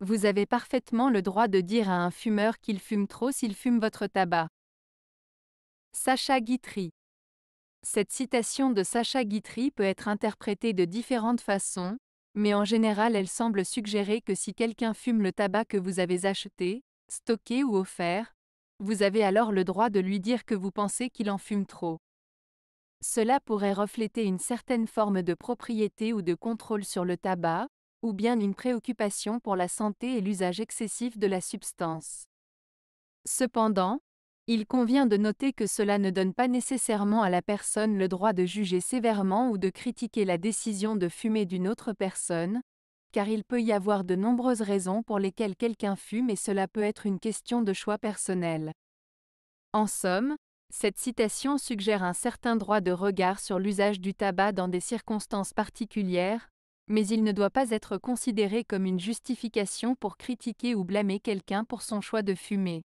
Vous avez parfaitement le droit de dire à un fumeur qu'il fume trop s'il fume votre tabac. Sacha Guitry Cette citation de Sacha Guitry peut être interprétée de différentes façons, mais en général elle semble suggérer que si quelqu'un fume le tabac que vous avez acheté, stocké ou offert, vous avez alors le droit de lui dire que vous pensez qu'il en fume trop. Cela pourrait refléter une certaine forme de propriété ou de contrôle sur le tabac, ou bien une préoccupation pour la santé et l'usage excessif de la substance. Cependant, il convient de noter que cela ne donne pas nécessairement à la personne le droit de juger sévèrement ou de critiquer la décision de fumer d'une autre personne, car il peut y avoir de nombreuses raisons pour lesquelles quelqu'un fume et cela peut être une question de choix personnel. En somme, cette citation suggère un certain droit de regard sur l'usage du tabac dans des circonstances particulières, mais il ne doit pas être considéré comme une justification pour critiquer ou blâmer quelqu'un pour son choix de fumer.